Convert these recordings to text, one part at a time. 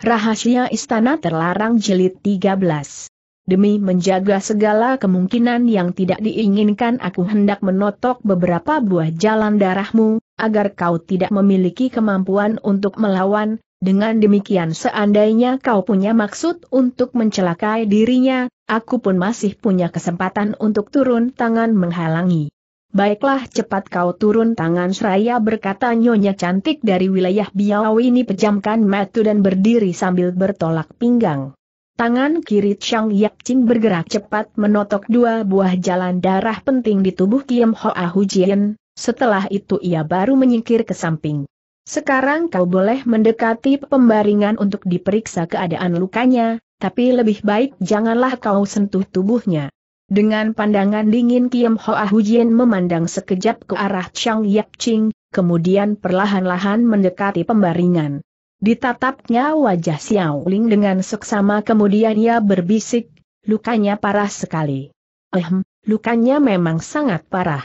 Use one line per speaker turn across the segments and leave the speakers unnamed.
Rahasia Istana Terlarang Jilid 13 Demi menjaga segala kemungkinan yang tidak diinginkan aku hendak menotok beberapa buah jalan darahmu, agar kau tidak memiliki kemampuan untuk melawan, dengan demikian seandainya kau punya maksud untuk mencelakai dirinya, aku pun masih punya kesempatan untuk turun tangan menghalangi. Baiklah cepat kau turun tangan seraya berkata nyonya cantik dari wilayah Biau ini pejamkan metu dan berdiri sambil bertolak pinggang. Tangan kiri Chang Ching bergerak cepat menotok dua buah jalan darah penting di tubuh Kim Hoa Hujien, setelah itu ia baru menyingkir ke samping. Sekarang kau boleh mendekati pembaringan untuk diperiksa keadaan lukanya, tapi lebih baik janganlah kau sentuh tubuhnya. Dengan pandangan dingin Kiam Hoa Hujin memandang sekejap ke arah Chang Yap Ching, kemudian perlahan-lahan mendekati pembaringan. Ditatapnya wajah Xiao Ling dengan seksama kemudian ia berbisik, lukanya parah sekali. Ehm, lukanya memang sangat parah.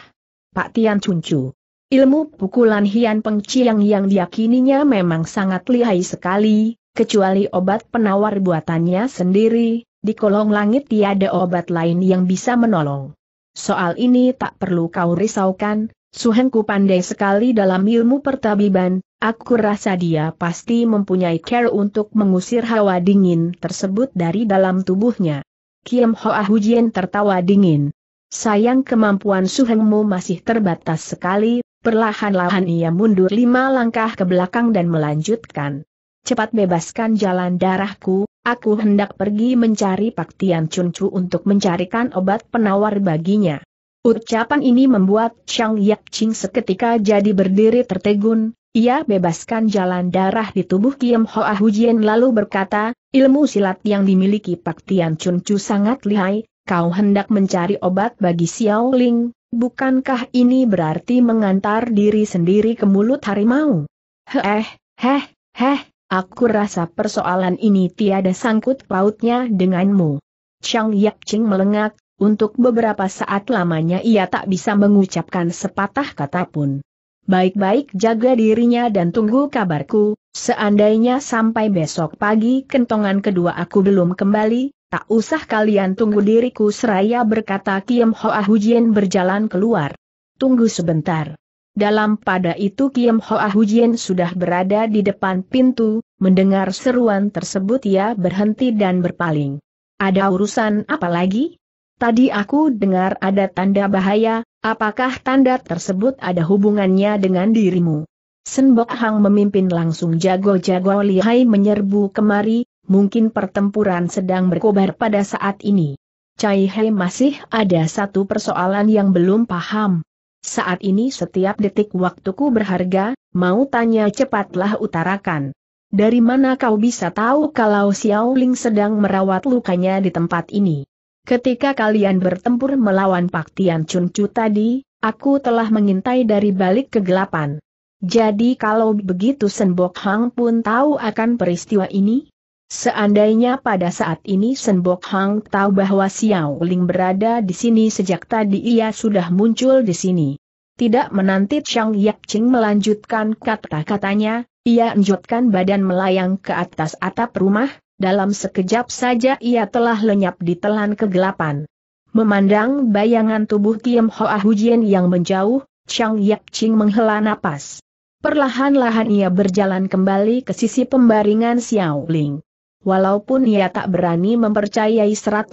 Pak Tian Cuncu. Ilmu pukulan Hian Peng Chiang yang diakininya memang sangat lihai sekali, kecuali obat penawar buatannya sendiri, di kolong langit tiada obat lain yang bisa menolong. Soal ini tak perlu kau risaukan, Suhengku pandai sekali dalam ilmu pertabiban, aku rasa dia pasti mempunyai care untuk mengusir hawa dingin tersebut dari dalam tubuhnya. Kiem Hoa Hujian tertawa dingin. Sayang kemampuan Suhengmu masih terbatas sekali, perlahan-lahan ia mundur lima langkah ke belakang dan melanjutkan. Cepat bebaskan jalan darahku, Aku hendak pergi mencari Pak Tian Chun Chu untuk mencarikan obat penawar baginya. Ucapan ini membuat Chang Yap Ching seketika jadi berdiri tertegun, ia bebaskan jalan darah di tubuh Kim Hoa Hujian lalu berkata, ilmu silat yang dimiliki Pak Tian Chun Chu sangat lihai, kau hendak mencari obat bagi Xiao Ling, bukankah ini berarti mengantar diri sendiri ke mulut harimau? Heh, heh, heh, Aku rasa persoalan ini tiada sangkut pautnya denganmu. Chang Yak Ching melengak, untuk beberapa saat lamanya ia tak bisa mengucapkan sepatah kata pun. Baik-baik jaga dirinya dan tunggu kabarku, seandainya sampai besok pagi kentongan kedua aku belum kembali, tak usah kalian tunggu diriku seraya berkata Kim Hoa Hujian berjalan keluar. Tunggu sebentar. Dalam pada itu Kiam Hoa Hujian sudah berada di depan pintu, mendengar seruan tersebut ia berhenti dan berpaling. Ada urusan apa lagi? Tadi aku dengar ada tanda bahaya, apakah tanda tersebut ada hubungannya dengan dirimu? Senbok Hang memimpin langsung jago-jago lihai menyerbu kemari, mungkin pertempuran sedang berkobar pada saat ini. Cai Hei masih ada satu persoalan yang belum paham. Saat ini setiap detik waktuku berharga, mau tanya cepatlah utarakan. Dari mana kau bisa tahu kalau Xiao Ling sedang merawat lukanya di tempat ini? Ketika kalian bertempur melawan Pak Tian Chun Chu tadi, aku telah mengintai dari balik kegelapan. Jadi kalau begitu Senbok Hang pun tahu akan peristiwa ini? Seandainya pada saat ini Senbok Hang tahu bahwa Xiao Ling berada di sini sejak tadi ia sudah muncul di sini. Tidak menanti Chang Yap Ching melanjutkan kata-katanya, ia enjotkan badan melayang ke atas atap rumah, dalam sekejap saja ia telah lenyap di telan kegelapan. Memandang bayangan tubuh Ho Hoa Hujian yang menjauh, Chang Yap Ching menghela napas. Perlahan-lahan ia berjalan kembali ke sisi pembaringan Xiao Ling. Walaupun ia tak berani mempercayai 100%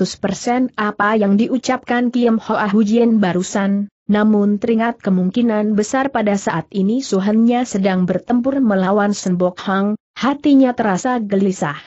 apa yang diucapkan Kim Hoa Hujien barusan, namun teringat kemungkinan besar pada saat ini Suhennya sedang bertempur melawan Senbok Hang, hatinya terasa gelisah.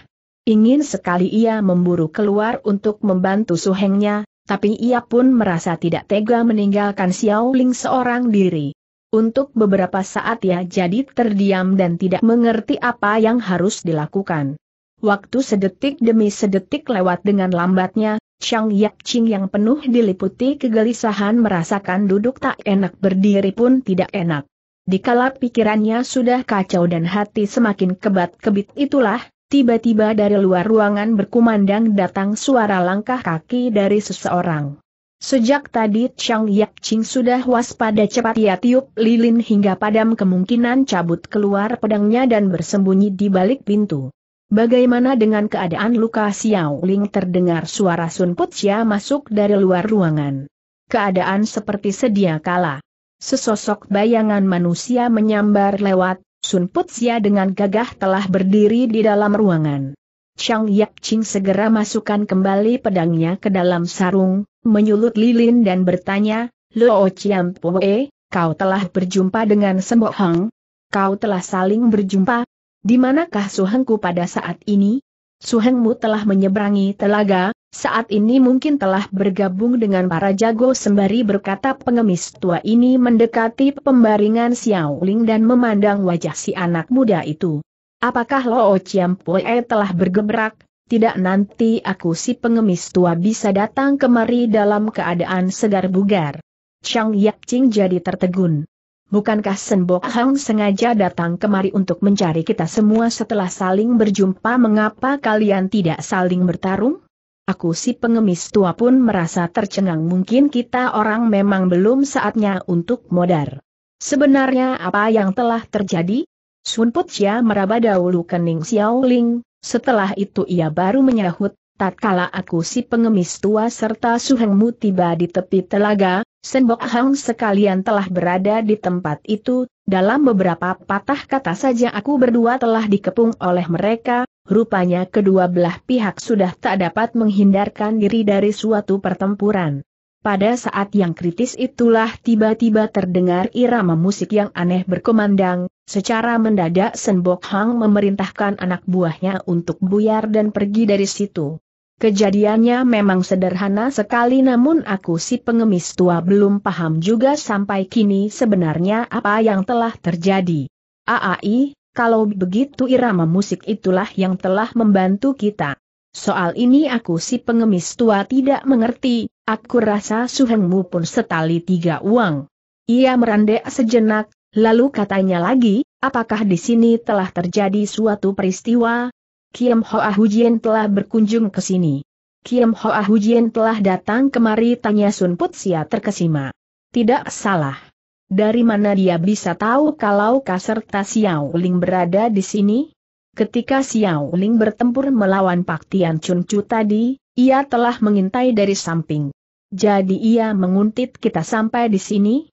Ingin sekali ia memburu keluar untuk membantu Suhengnya, tapi ia pun merasa tidak tega meninggalkan Xiao Ling seorang diri. Untuk beberapa saat ia jadi terdiam dan tidak mengerti apa yang harus dilakukan. Waktu sedetik demi sedetik lewat dengan lambatnya, Chang Yak Ching yang penuh diliputi kegelisahan merasakan duduk tak enak berdiri pun tidak enak. Dikala pikirannya sudah kacau dan hati semakin kebat-kebit itulah, tiba-tiba dari luar ruangan berkumandang datang suara langkah kaki dari seseorang. Sejak tadi Chang Yak Ching sudah waspada cepat ia tiup lilin hingga padam kemungkinan cabut keluar pedangnya dan bersembunyi di balik pintu. Bagaimana dengan keadaan luka Xiao Ling terdengar suara Sun Putia masuk dari luar ruangan. Keadaan seperti sedia kala. Sesosok bayangan manusia menyambar lewat, Sun Putia dengan gagah telah berdiri di dalam ruangan. Chang Yap Ching segera masukkan kembali pedangnya ke dalam sarung, menyulut lilin dan bertanya, Luo Chiam Pue, kau telah berjumpa dengan Sembo Hang? Kau telah saling berjumpa, di manakah Suhengku pada saat ini? Suhengmu telah menyeberangi telaga, saat ini mungkin telah bergabung dengan para jago sembari berkata pengemis tua ini mendekati pembaringan Xiao Ling dan memandang wajah si anak muda itu. Apakah Loo Chiampoe telah bergebrak? Tidak nanti aku si pengemis tua bisa datang kemari dalam keadaan segar bugar. Chang Yaping jadi tertegun. Bukankah Senbok Hang sengaja datang kemari untuk mencari kita semua setelah saling berjumpa mengapa kalian tidak saling bertarung? Aku si pengemis tua pun merasa tercengang mungkin kita orang memang belum saatnya untuk modar. Sebenarnya apa yang telah terjadi? Sun Putia meraba dahulu kening Xiaoling, setelah itu ia baru menyahut, tatkala aku si pengemis tua serta Suhengmu tiba di tepi telaga, Senbok Hang sekalian telah berada di tempat itu, dalam beberapa patah kata saja aku berdua telah dikepung oleh mereka, rupanya kedua belah pihak sudah tak dapat menghindarkan diri dari suatu pertempuran. Pada saat yang kritis itulah tiba-tiba terdengar irama musik yang aneh berkumandang, secara mendadak Senbok Hang memerintahkan anak buahnya untuk buyar dan pergi dari situ. Kejadiannya memang sederhana sekali namun aku si pengemis tua belum paham juga sampai kini sebenarnya apa yang telah terjadi. Aai, kalau begitu irama musik itulah yang telah membantu kita. Soal ini aku si pengemis tua tidak mengerti, aku rasa suhengmu pun setali tiga uang. Ia merandek sejenak, lalu katanya lagi, apakah di sini telah terjadi suatu peristiwa, Kiem Hoa Hujien telah berkunjung ke sini. Kiem Hoa Hujien telah datang kemari tanya Sun Put sia terkesima. Tidak salah. Dari mana dia bisa tahu kalau Kaserta Xiao Ling berada di sini? Ketika Xiao Ling bertempur melawan Pak Tian Chun Chu tadi, ia telah mengintai dari samping. Jadi ia menguntit kita sampai di sini?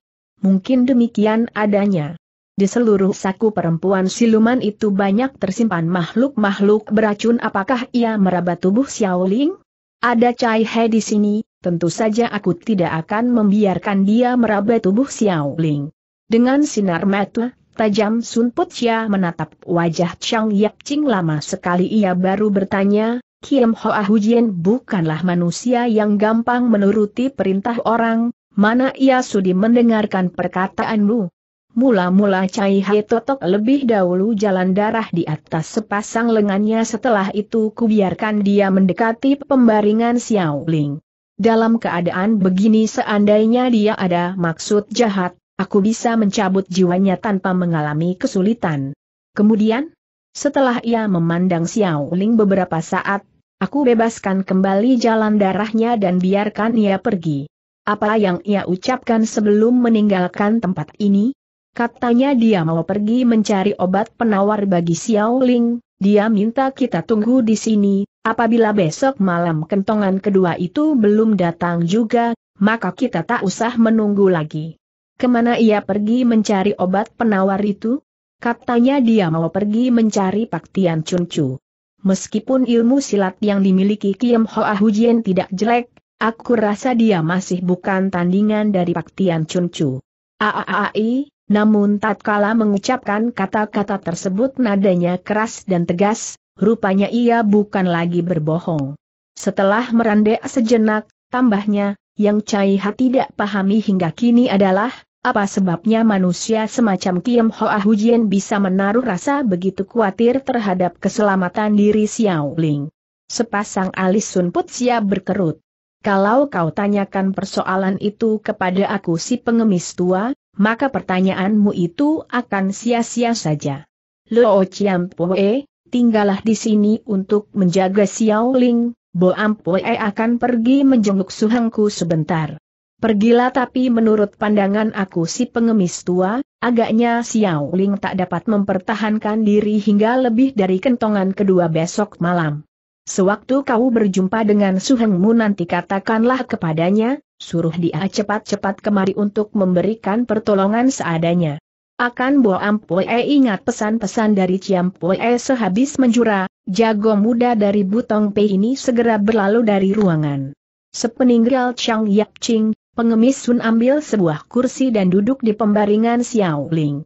Mungkin demikian adanya. Di seluruh saku perempuan siluman itu banyak tersimpan makhluk-makhluk beracun apakah ia meraba tubuh Xiaoling? Ada Cai He di sini, tentu saja aku tidak akan membiarkan dia meraba tubuh Xiaoling. Dengan sinar mata, tajam Sun Putia menatap wajah Chang Yap Ching lama sekali ia baru bertanya, Kiem Hoa Hujian bukanlah manusia yang gampang menuruti perintah orang, mana ia sudi mendengarkan perkataanmu? Mula-mula Cai Hai Totok lebih dahulu jalan darah di atas sepasang lengannya setelah itu kubiarkan dia mendekati pembaringan Xiao Ling. Dalam keadaan begini seandainya dia ada maksud jahat, aku bisa mencabut jiwanya tanpa mengalami kesulitan. Kemudian, setelah ia memandang Xiao Ling beberapa saat, aku bebaskan kembali jalan darahnya dan biarkan ia pergi. Apa yang ia ucapkan sebelum meninggalkan tempat ini? Katanya dia mau pergi mencari obat penawar bagi Xiao Ling, dia minta kita tunggu di sini, apabila besok malam kentongan kedua itu belum datang juga, maka kita tak usah menunggu lagi. Kemana ia pergi mencari obat penawar itu? Katanya dia mau pergi mencari Pak Tian Chun Chu. Meskipun ilmu silat yang dimiliki Kim Hoa Hujian tidak jelek, aku rasa dia masih bukan tandingan dari Pak Tian Chun Chu. Aaai, namun tatkala mengucapkan kata-kata tersebut nadanya keras dan tegas, rupanya ia bukan lagi berbohong. Setelah merandek sejenak, tambahnya, yang Cai Ha tidak pahami hingga kini adalah, apa sebabnya manusia semacam Kiem Hoa Hujian bisa menaruh rasa begitu khawatir terhadap keselamatan diri Xiao Ling. Sepasang alis Sun Put Sia berkerut. Kalau kau tanyakan persoalan itu kepada aku si pengemis tua, maka pertanyaanmu itu akan sia-sia saja. Luo Chiampoe, tinggallah di sini untuk menjaga Xiao Ling, Bo Ampoe akan pergi menjenguk suhangku sebentar. Pergilah tapi menurut pandangan aku si pengemis tua, agaknya Xiao Ling tak dapat mempertahankan diri hingga lebih dari kentongan kedua besok malam. Sewaktu kau berjumpa dengan suhengmu nanti katakanlah kepadanya, suruh dia cepat-cepat kemari untuk memberikan pertolongan seadanya. Akan Bo e ingat pesan-pesan dari Ciam e sehabis menjura, jago muda dari Butong Pei ini segera berlalu dari ruangan. Sepeninggal Chang Yap Ching, pengemis Sun ambil sebuah kursi dan duduk di pembaringan Xiao Ling.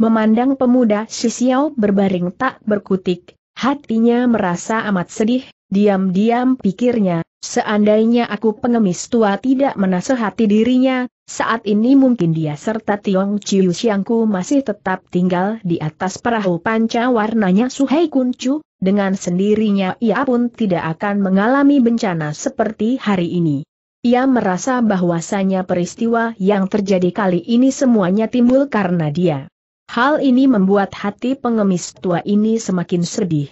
Memandang pemuda si Xiao berbaring tak berkutik, hatinya merasa amat sedih, diam-diam pikirnya, Seandainya aku pengemis tua tidak menasehati dirinya, saat ini mungkin dia serta Tiong Chiu Xiangku masih tetap tinggal di atas perahu panca warnanya Suhei Kuncu, dengan sendirinya ia pun tidak akan mengalami bencana seperti hari ini. Ia merasa bahwasanya peristiwa yang terjadi kali ini semuanya timbul karena dia. Hal ini membuat hati pengemis tua ini semakin sedih.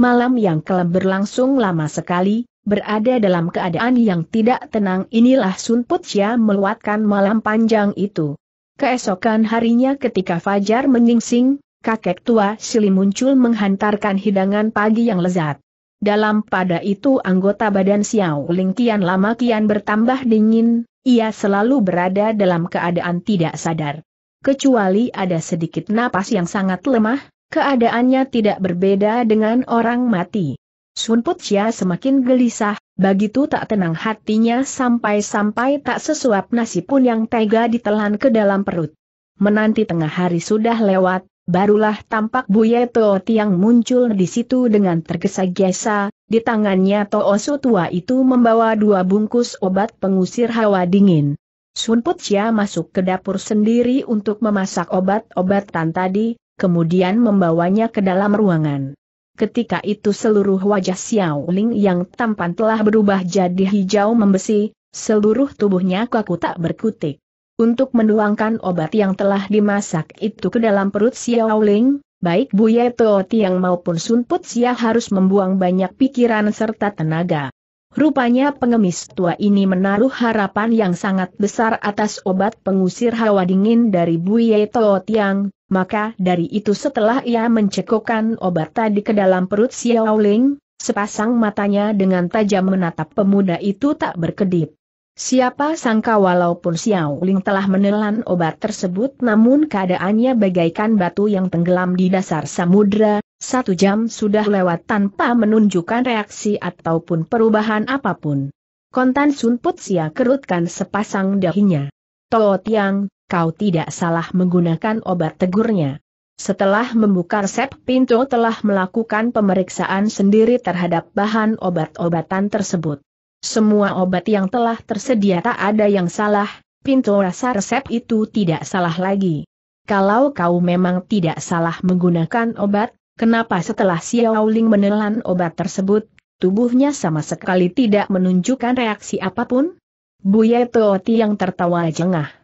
Malam yang kelam berlangsung lama sekali, berada dalam keadaan yang tidak tenang inilah Sun Putia meluatkan malam panjang itu. Keesokan harinya ketika Fajar menyingsing, kakek tua Sili muncul menghantarkan hidangan pagi yang lezat. Dalam pada itu anggota badan Xiao Ling kian lama kian bertambah dingin, ia selalu berada dalam keadaan tidak sadar. Kecuali ada sedikit napas yang sangat lemah, keadaannya tidak berbeda dengan orang mati. Sun Putsia semakin gelisah, begitu tak tenang hatinya sampai-sampai tak sesuap nasi pun yang tega ditelan ke dalam perut. Menanti tengah hari sudah lewat, barulah tampak Buye Teo Tiang muncul di situ dengan tergesa-gesa, di tangannya Toosu tua itu membawa dua bungkus obat pengusir hawa dingin. Sun Putsia masuk ke dapur sendiri untuk memasak obat-obatan tadi, kemudian membawanya ke dalam ruangan ketika itu seluruh wajah Xiao Ling yang tampan telah berubah jadi hijau membesi, seluruh tubuhnya kaku tak berkutik. Untuk menuangkan obat yang telah dimasak itu ke dalam perut Xiao Ling, baik Buya Teo Tiang maupun Sun Put Sia harus membuang banyak pikiran serta tenaga. Rupanya pengemis tua ini menaruh harapan yang sangat besar atas obat pengusir hawa dingin dari Ye Teo Tiang, maka dari itu setelah ia mencekokkan obat tadi ke dalam perut Xiao Ling, sepasang matanya dengan tajam menatap pemuda itu tak berkedip. Siapa sangka walaupun Xiao Ling telah menelan obat tersebut namun keadaannya bagaikan batu yang tenggelam di dasar samudra, satu jam sudah lewat tanpa menunjukkan reaksi ataupun perubahan apapun. Kontan Sun Put Sia kerutkan sepasang dahinya. Tuo Yang, kau tidak salah menggunakan obat tegurnya. Setelah membuka resep Pinto telah melakukan pemeriksaan sendiri terhadap bahan obat-obatan tersebut. Semua obat yang telah tersedia tak ada yang salah, Pinto rasa resep itu tidak salah lagi. Kalau kau memang tidak salah menggunakan obat, kenapa setelah Xiao Ling menelan obat tersebut, tubuhnya sama sekali tidak menunjukkan reaksi apapun? Buya Tooti yang tertawa jengah.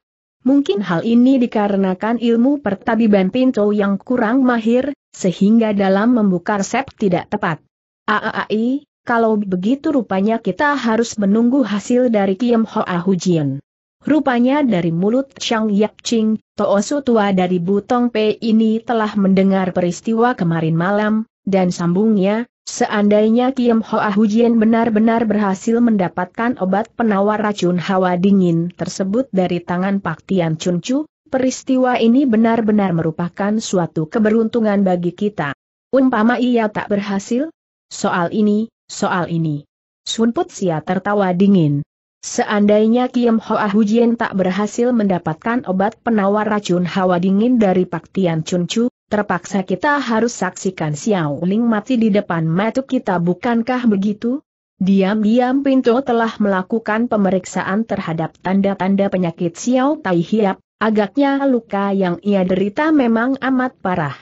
Mungkin hal ini dikarenakan ilmu pertabiban pintu yang kurang mahir, sehingga dalam membuka resep tidak tepat. Aaai, kalau begitu rupanya kita harus menunggu hasil dari Kiem Hoa Hujian. Rupanya dari mulut Chang Yap Ching, Toosu tua dari Butong Pei ini telah mendengar peristiwa kemarin malam, dan sambungnya, Seandainya Kim Hoa Hujien benar-benar berhasil mendapatkan obat penawar racun hawa dingin tersebut dari tangan Pak Tian Chun Chu, peristiwa ini benar-benar merupakan suatu keberuntungan bagi kita. Umpama ia tak berhasil? Soal ini, soal ini. Sun Put Sia tertawa dingin. Seandainya Kim Hoa Hujien tak berhasil mendapatkan obat penawar racun hawa dingin dari Pak Tian Chun Chu, terpaksa kita harus saksikan Xiao Ling mati di depan mata kita bukankah begitu? Diam-diam Pinto telah melakukan pemeriksaan terhadap tanda-tanda penyakit Xiao Tai Hiap, agaknya luka yang ia derita memang amat parah.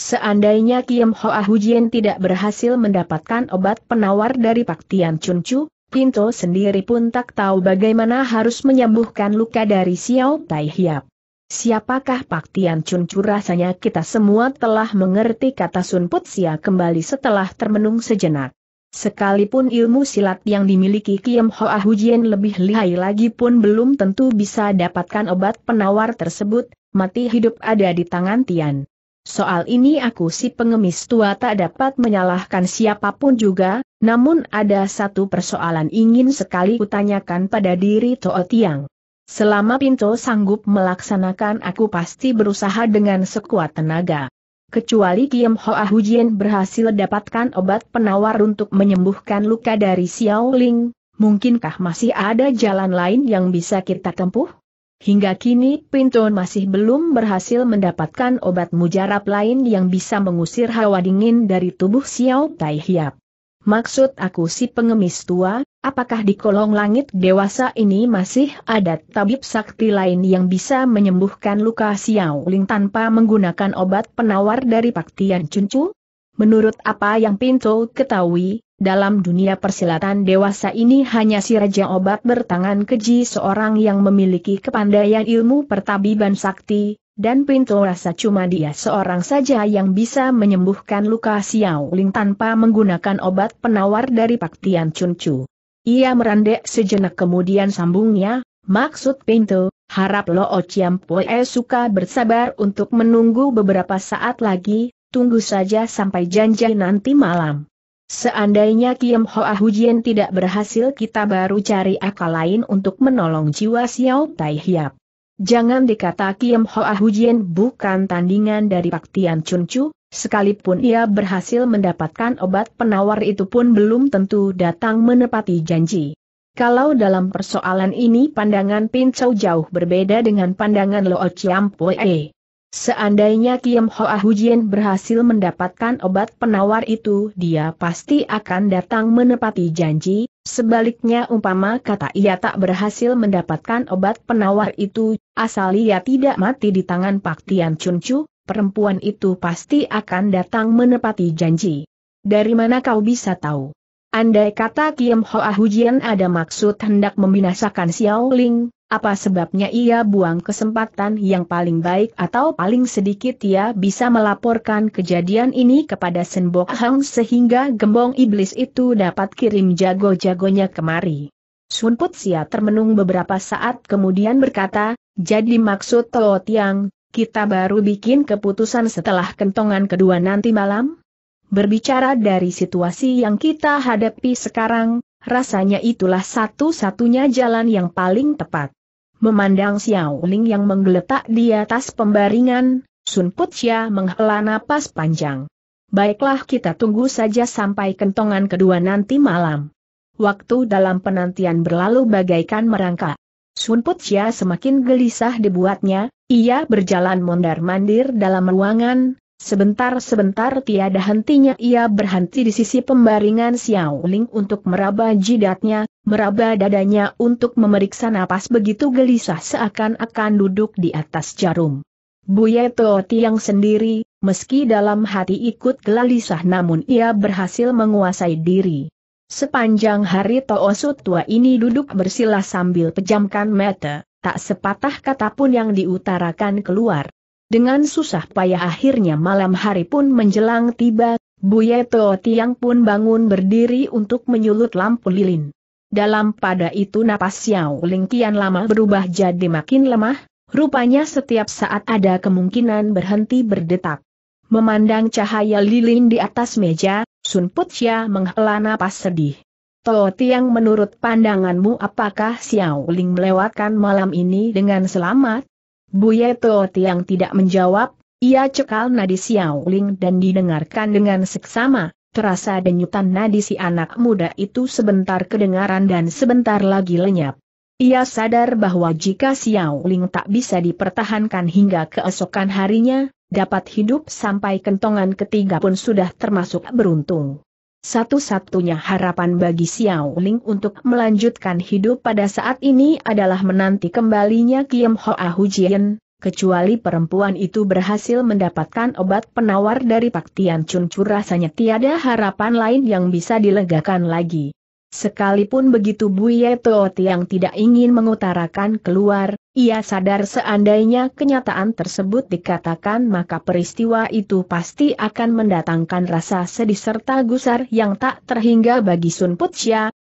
Seandainya Kiem Hoa Hujien tidak berhasil mendapatkan obat penawar dari Pak Tian Chun Chu, Pinto sendiri pun tak tahu bagaimana harus menyembuhkan luka dari Xiao Tai Hiap. Siapakah Pak Tian Chun Chu rasanya kita semua telah mengerti kata Sun Sia kembali setelah termenung sejenak. Sekalipun ilmu silat yang dimiliki Kiem Hoa Hujian lebih lihai lagi pun belum tentu bisa dapatkan obat penawar tersebut, mati hidup ada di tangan Tian. Soal ini aku si pengemis tua tak dapat menyalahkan siapapun juga, namun ada satu persoalan ingin sekali kutanyakan pada diri Toa Tiang. Selama Pinto sanggup melaksanakan aku pasti berusaha dengan sekuat tenaga. Kecuali Kiem Hoa Hujien berhasil dapatkan obat penawar untuk menyembuhkan luka dari Xiao Ling, mungkinkah masih ada jalan lain yang bisa kita tempuh? Hingga kini Pinto masih belum berhasil mendapatkan obat mujarab lain yang bisa mengusir hawa dingin dari tubuh Xiao Tai Hiap. Maksud aku si pengemis tua, Apakah di kolong langit dewasa ini masih ada tabib sakti lain yang bisa menyembuhkan luka Ling tanpa menggunakan obat penawar dari Pak Tian Cuncu? Menurut apa yang Pinto ketahui, dalam dunia persilatan dewasa ini hanya si Raja Obat bertangan keji seorang yang memiliki kepandaian ilmu pertabiban sakti, dan Pinto rasa cuma dia seorang saja yang bisa menyembuhkan luka Ling tanpa menggunakan obat penawar dari Pak Tian Cuncu. Ia merandek sejenak kemudian sambungnya, maksud pintu, harap Lo Chiampue suka bersabar untuk menunggu beberapa saat lagi, tunggu saja sampai janji nanti malam. Seandainya Kiem Ho Ah Hujian tidak berhasil kita baru cari akal lain untuk menolong jiwa Xiao Tai Hiap. Jangan dikata Kiem Ho Ah Hujian bukan tandingan dari Pak Tian Chun Chu, Sekalipun ia berhasil mendapatkan obat penawar itu pun belum tentu datang menepati janji. Kalau dalam persoalan ini pandangan Pincau jauh berbeda dengan pandangan Lo Chiampoe. Seandainya Kiam Hoa Hujien berhasil mendapatkan obat penawar itu, dia pasti akan datang menepati janji. Sebaliknya umpama kata ia tak berhasil mendapatkan obat penawar itu, asal ia tidak mati di tangan Pak Tian Chun Chu, perempuan itu pasti akan datang menepati janji. Dari mana kau bisa tahu? Andai kata Kiem Hoa Hujian ada maksud hendak membinasakan Xiao Ling, apa sebabnya ia buang kesempatan yang paling baik atau paling sedikit ia bisa melaporkan kejadian ini kepada Senbok Hang sehingga gembong iblis itu dapat kirim jago-jagonya kemari. Sun Putsia termenung beberapa saat kemudian berkata, jadi maksud Tuo Tiang, kita baru bikin keputusan setelah kentongan kedua nanti malam? Berbicara dari situasi yang kita hadapi sekarang, rasanya itulah satu-satunya jalan yang paling tepat. Memandang Xiao Ling yang menggeletak di atas pembaringan, Sun Putia menghela napas panjang. Baiklah kita tunggu saja sampai kentongan kedua nanti malam. Waktu dalam penantian berlalu bagaikan merangkak. Sun Putia semakin gelisah dibuatnya, ia berjalan mondar-mandir dalam ruangan, sebentar-sebentar tiada hentinya ia berhenti di sisi pembaringan Xiao Ling untuk meraba jidatnya, meraba dadanya untuk memeriksa napas begitu gelisah seakan-akan duduk di atas jarum. Buye Tooti yang sendiri, meski dalam hati ikut gelisah namun ia berhasil menguasai diri. Sepanjang hari Toosu tua ini duduk bersila sambil pejamkan mata, tak sepatah kata pun yang diutarakan keluar. Dengan susah payah akhirnya malam hari pun menjelang tiba, Buye Toh Tiang pun bangun berdiri untuk menyulut lampu lilin. Dalam pada itu napas Xiao Ling kian lama berubah jadi makin lemah, rupanya setiap saat ada kemungkinan berhenti berdetak. Memandang cahaya lilin di atas meja, Sun Putia menghela napas sedih. Tao Tiang menurut pandanganmu apakah Xiao Ling melewatkan malam ini dengan selamat? Buye Tao Tiang tidak menjawab, ia cekal nadi Xiao Ling dan didengarkan dengan seksama, terasa denyutan nadi si anak muda itu sebentar kedengaran dan sebentar lagi lenyap. Ia sadar bahwa jika Xiao Ling tak bisa dipertahankan hingga keesokan harinya, dapat hidup sampai kentongan ketiga pun sudah termasuk beruntung. Satu-satunya harapan bagi Xiao Ling untuk melanjutkan hidup pada saat ini adalah menanti kembalinya Kiem Hoa Hujian, kecuali perempuan itu berhasil mendapatkan obat penawar dari Pak Tian Chun Chu rasanya tiada harapan lain yang bisa dilegakan lagi. Sekalipun begitu Buye Tooti yang tidak ingin mengutarakan keluar, ia sadar seandainya kenyataan tersebut dikatakan maka peristiwa itu pasti akan mendatangkan rasa sedih serta gusar yang tak terhingga bagi Sun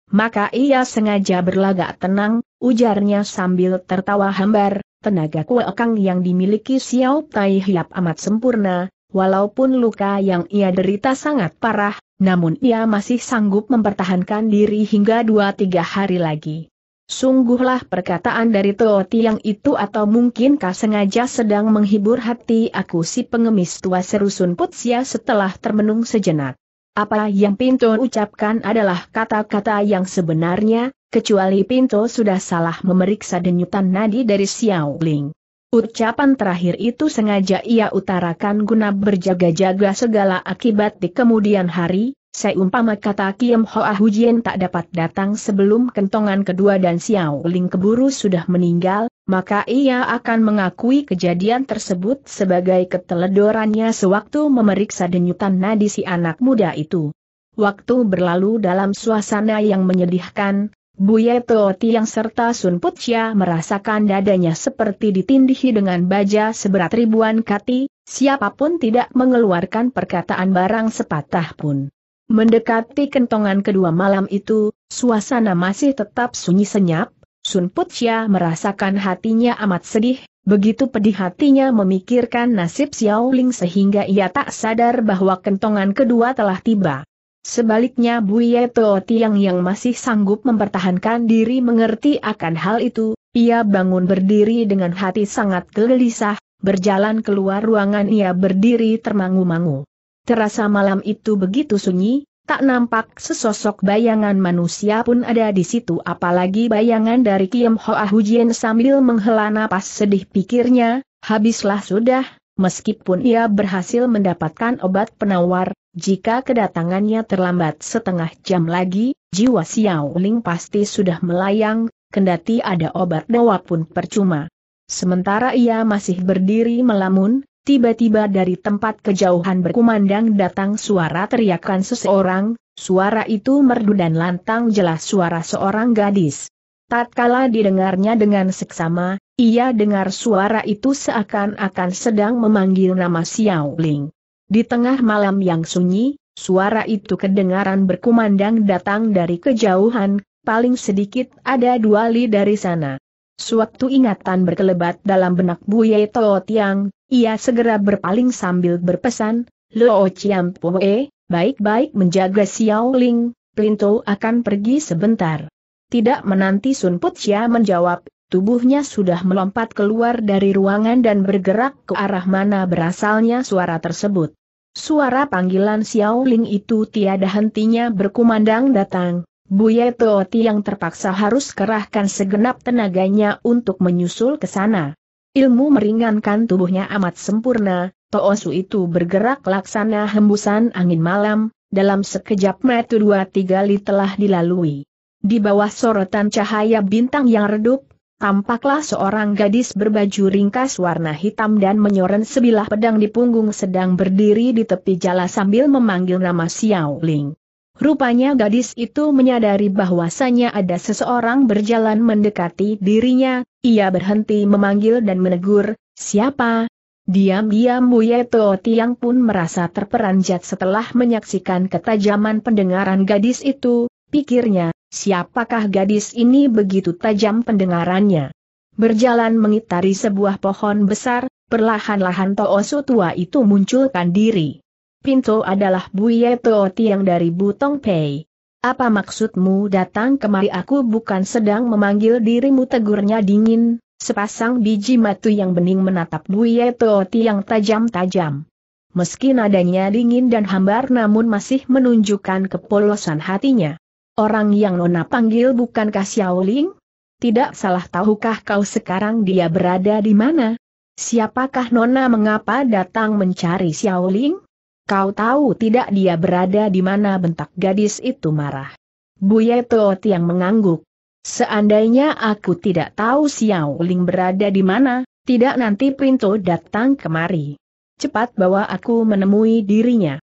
maka ia sengaja berlagak tenang, ujarnya sambil tertawa hambar, tenaga kuekang yang dimiliki Xiao Tai Hiap amat sempurna, Walaupun luka yang ia derita sangat parah, namun ia masih sanggup mempertahankan diri hingga dua tiga hari lagi. Sungguhlah perkataan dari Teo Tiang itu atau mungkinkah sengaja sedang menghibur hati aku si pengemis tua serusun Putsia setelah termenung sejenak. Apa yang Pinto ucapkan adalah kata-kata yang sebenarnya, kecuali Pinto sudah salah memeriksa denyutan nadi dari Xiao Ling. Ucapan terakhir itu sengaja ia utarakan guna berjaga-jaga segala akibat di kemudian hari, seumpama kata Kiem Hoa Hujien tak dapat datang sebelum kentongan kedua dan Xiao Ling keburu sudah meninggal, maka ia akan mengakui kejadian tersebut sebagai keteledorannya sewaktu memeriksa denyutan nadi si anak muda itu. Waktu berlalu dalam suasana yang menyedihkan, Buye yang serta Sun Chia merasakan dadanya seperti ditindihi dengan baja seberat ribuan kati, siapapun tidak mengeluarkan perkataan barang sepatah pun. Mendekati kentongan kedua malam itu, suasana masih tetap sunyi senyap, Sun Chia merasakan hatinya amat sedih, Begitu pedih hatinya memikirkan nasib Xiao Ling sehingga ia tak sadar bahwa kentongan kedua telah tiba. Sebaliknya Buye Teo Tiang yang masih sanggup mempertahankan diri mengerti akan hal itu, ia bangun berdiri dengan hati sangat gelisah, berjalan keluar ruangan ia berdiri termangu-mangu. Terasa malam itu begitu sunyi, tak nampak sesosok bayangan manusia pun ada di situ apalagi bayangan dari Kiem Hoa Hujien sambil menghela napas sedih pikirnya, habislah sudah, meskipun ia berhasil mendapatkan obat penawar, jika kedatangannya terlambat setengah jam lagi, jiwa Xiao Ling pasti sudah melayang, kendati ada obat dawa pun percuma. Sementara ia masih berdiri melamun, tiba-tiba dari tempat kejauhan berkumandang datang suara teriakan seseorang, suara itu merdu dan lantang jelas suara seorang gadis. Tatkala didengarnya dengan seksama, ia dengar suara itu seakan-akan sedang memanggil nama Xiao Ling. Di tengah malam yang sunyi, suara itu kedengaran berkumandang datang dari kejauhan, paling sedikit ada dua li dari sana. Suatu ingatan berkelebat dalam benak Buye Tao Tiang, ia segera berpaling sambil berpesan, Lo Chiam Poe, baik-baik menjaga Xiao Ling, Plinto akan pergi sebentar. Tidak menanti Sun Chia menjawab, Tubuhnya sudah melompat keluar dari ruangan dan bergerak ke arah mana berasalnya suara tersebut. Suara panggilan Xiao Ling itu tiada hentinya berkumandang datang. Buye Tooti yang terpaksa harus kerahkan segenap tenaganya untuk menyusul ke sana. Ilmu meringankan tubuhnya amat sempurna, Toosu itu bergerak laksana hembusan angin malam, dalam sekejap metu dua tiga li telah dilalui. Di bawah sorotan cahaya bintang yang redup, Tampaklah seorang gadis berbaju ringkas warna hitam dan menyoren sebilah pedang di punggung sedang berdiri di tepi jala sambil memanggil nama Xiao Ling. Rupanya gadis itu menyadari bahwasannya ada seseorang berjalan mendekati dirinya, ia berhenti memanggil dan menegur, siapa? Diam-diam Buye Teo Tiang pun merasa terperanjat setelah menyaksikan ketajaman pendengaran gadis itu, pikirnya, Siapakah gadis ini begitu tajam pendengarannya? Berjalan mengitari sebuah pohon besar, perlahan-lahan Toosu tua itu munculkan diri. Pinto adalah Buye Tooti yang dari Butong Pei. Apa maksudmu datang kemari aku bukan sedang memanggil dirimu tegurnya dingin, sepasang biji matu yang bening menatap Buye Tooti yang tajam-tajam. Meski nadanya dingin dan hambar namun masih menunjukkan kepolosan hatinya. Orang yang Nona panggil bukankah Xiaoling? Tidak salah tahukah kau sekarang dia berada di mana? Siapakah Nona mengapa datang mencari Xiaoling? Kau tahu tidak dia berada di mana bentak gadis itu marah. Buye Toot yang mengangguk. Seandainya aku tidak tahu Xiaoling berada di mana, tidak nanti Pinto datang kemari. Cepat bawa aku menemui dirinya.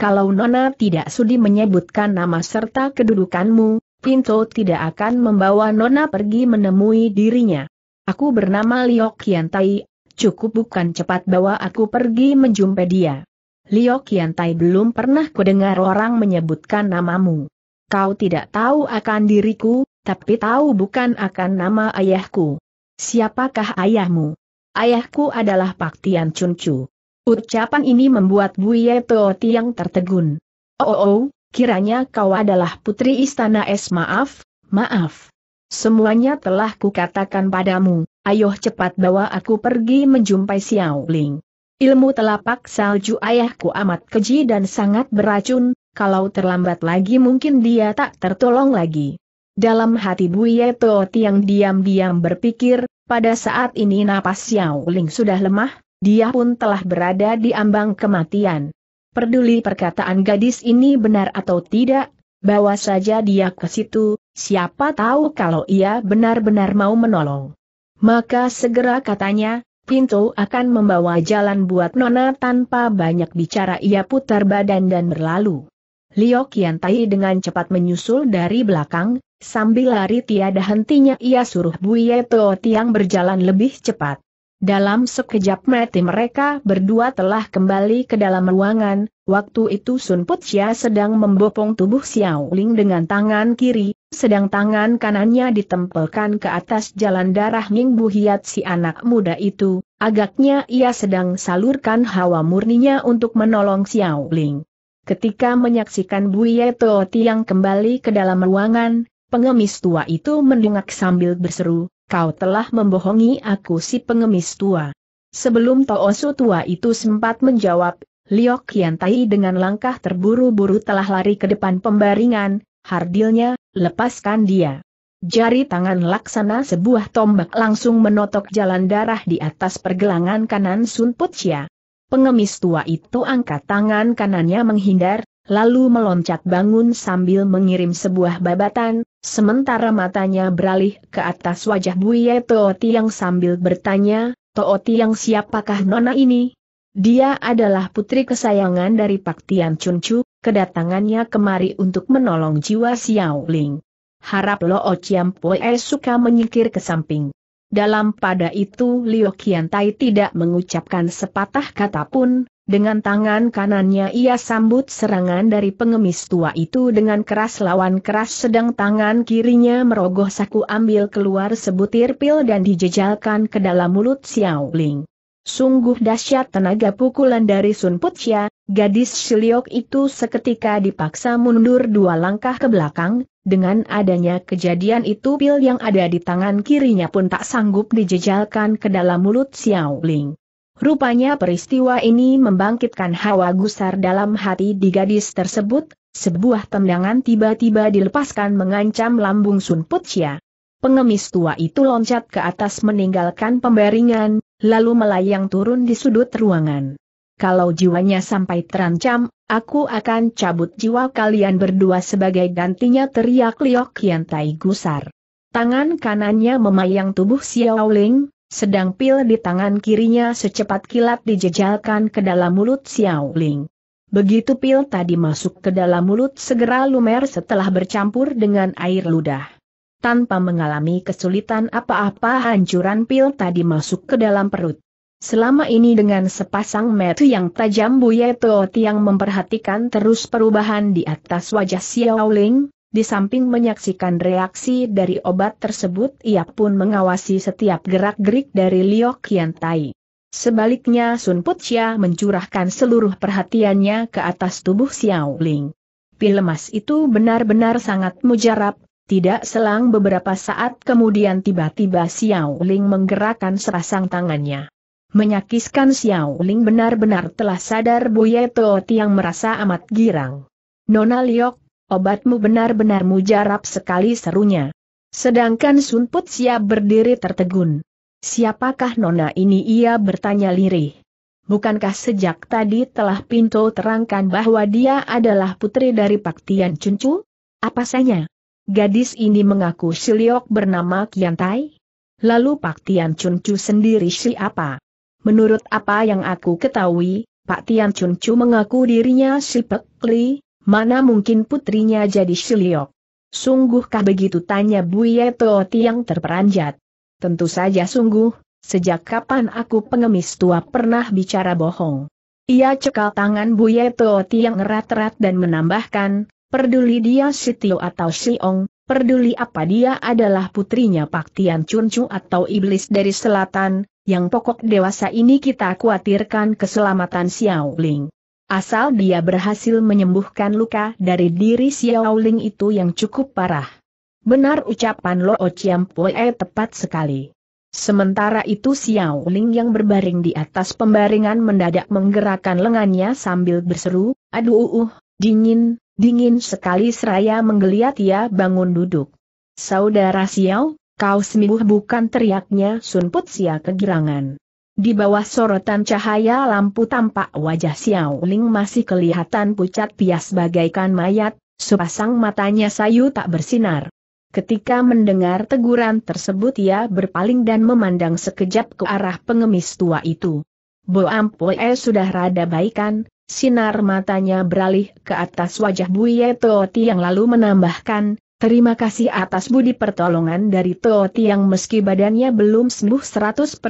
Kalau Nona tidak sudi menyebutkan nama serta kedudukanmu, Pinto tidak akan membawa Nona pergi menemui dirinya. Aku bernama Liok Kiantai, cukup bukan cepat bawa aku pergi menjumpai dia. Liok Kiantai belum pernah kudengar orang menyebutkan namamu. Kau tidak tahu akan diriku, tapi tahu bukan akan nama ayahku. Siapakah ayahmu? Ayahku adalah Pak Tian Chuncu. Ucapan ini membuat Buye Teo Tiang tertegun. Oh, oh, oh, kiranya kau adalah putri istana es maaf, maaf. Semuanya telah kukatakan padamu, ayo cepat bawa aku pergi menjumpai Xiao Ling. Ilmu telapak salju ayahku amat keji dan sangat beracun, kalau terlambat lagi mungkin dia tak tertolong lagi. Dalam hati Buye Teo Tiang diam-diam berpikir, pada saat ini napas Xiao Ling sudah lemah, dia pun telah berada di ambang kematian. Perduli perkataan gadis ini benar atau tidak, bawa saja dia ke situ, siapa tahu kalau ia benar-benar mau menolong. Maka segera katanya, Pinto akan membawa jalan buat Nona tanpa banyak bicara ia putar badan dan berlalu. Liu Kiantai dengan cepat menyusul dari belakang, sambil lari tiada hentinya ia suruh Buye Tiang berjalan lebih cepat. Dalam sekejap mati mereka berdua telah kembali ke dalam ruangan, waktu itu Sun Putia sedang membopong tubuh Xiao Ling dengan tangan kiri, sedang tangan kanannya ditempelkan ke atas jalan darah Bu Hiat si anak muda itu, agaknya ia sedang salurkan hawa murninya untuk menolong Xiao Ling. Ketika menyaksikan Ye Tooti yang kembali ke dalam ruangan, pengemis tua itu mendengak sambil berseru, kau telah membohongi aku si pengemis tua. Sebelum Toosu tua itu sempat menjawab, Liok Yantai dengan langkah terburu-buru telah lari ke depan pembaringan, hardilnya, lepaskan dia. Jari tangan laksana sebuah tombak langsung menotok jalan darah di atas pergelangan kanan Sun Putsia. Pengemis tua itu angkat tangan kanannya menghindar, lalu meloncat bangun sambil mengirim sebuah babatan, sementara matanya beralih ke atas wajah Buye Tooti yang sambil bertanya, Tooti yang siapakah nona ini? Dia adalah putri kesayangan dari Pak Tian Chu, kedatangannya kemari untuk menolong jiwa Xiao Ling. Harap Lo Chiam Poe suka menyingkir ke samping. Dalam pada itu Liu Qiantai tidak mengucapkan sepatah kata pun, dengan tangan kanannya ia sambut serangan dari pengemis tua itu dengan keras lawan keras sedang tangan kirinya merogoh saku ambil keluar sebutir pil dan dijejalkan ke dalam mulut Xiao Ling. Sungguh dahsyat tenaga pukulan dari Sun Putia, gadis Shiliok itu seketika dipaksa mundur dua langkah ke belakang, dengan adanya kejadian itu pil yang ada di tangan kirinya pun tak sanggup dijejalkan ke dalam mulut Xiao Ling. Rupanya peristiwa ini membangkitkan hawa gusar dalam hati di gadis tersebut, sebuah tendangan tiba-tiba dilepaskan mengancam lambung Sun Putsia. Pengemis tua itu loncat ke atas meninggalkan pembaringan, lalu melayang turun di sudut ruangan. Kalau jiwanya sampai terancam, aku akan cabut jiwa kalian berdua sebagai gantinya teriak Liok Yantai Tai gusar. Tangan kanannya memayang tubuh Xiao Ling, sedang pil di tangan kirinya secepat kilat dijejalkan ke dalam mulut Xiao Ling. Begitu pil tadi masuk ke dalam mulut segera lumer setelah bercampur dengan air ludah. Tanpa mengalami kesulitan apa-apa hancuran pil tadi masuk ke dalam perut. Selama ini dengan sepasang metu yang tajam Buye Toot yang memperhatikan terus perubahan di atas wajah Xiao Ling, di samping menyaksikan reaksi dari obat tersebut ia pun mengawasi setiap gerak-gerik dari Liu Qiantai. Sebaliknya Sun Putia mencurahkan seluruh perhatiannya ke atas tubuh Xiao Ling. Pilemas itu benar-benar sangat mujarab, tidak selang beberapa saat kemudian tiba-tiba Xiao Ling menggerakkan serasang tangannya. Menyakiskan Xiao Ling benar-benar telah sadar Buye Tooti yang merasa amat girang. Nona Liok, obatmu benar-benar mujarab sekali serunya. Sedangkan Sun Put siap berdiri tertegun. Siapakah nona ini ia bertanya lirih. Bukankah sejak tadi telah pintu terangkan bahwa dia adalah putri dari Pak Paktian Cuncu? Apa sanya? Gadis ini mengaku Siliok bernama Kiantai? Lalu Pak Paktian Cuncu sendiri siapa? Menurut apa yang aku ketahui, Pak Tian Chun mengaku dirinya si Pek Li, Mana mungkin putrinya jadi Shiliok? Sungguhkah begitu tanya Buye Toti yang terperanjat? Tentu saja sungguh, sejak kapan aku pengemis tua pernah bicara bohong? Ia cekal tangan Buye Toti yang erat-erat dan menambahkan, peduli dia Sitio atau Siong, peduli apa dia adalah putrinya Pak Tian Chunchu atau iblis dari selatan, yang pokok dewasa ini kita khawatirkan keselamatan Xiao Ling. Asal dia berhasil menyembuhkan luka dari diri Xiao Ling itu yang cukup parah. Benar ucapan Lo Chiampoe tepat sekali. Sementara itu Xiao Ling yang berbaring di atas pembaringan mendadak menggerakkan lengannya sambil berseru, aduh uh dingin, dingin sekali seraya menggeliat ia bangun duduk. Saudara Xiao, kau sembuh bukan teriaknya Sunput Putsia kegirangan. Di bawah sorotan cahaya lampu tampak wajah Xiao Ling masih kelihatan pucat pias bagaikan mayat, sepasang matanya sayu tak bersinar. Ketika mendengar teguran tersebut ia berpaling dan memandang sekejap ke arah pengemis tua itu. Bo Ampue sudah rada baikan, sinar matanya beralih ke atas wajah Buyeto yang lalu menambahkan, Terima kasih atas budi pertolongan dari Teoti yang meski badannya belum sembuh 100%,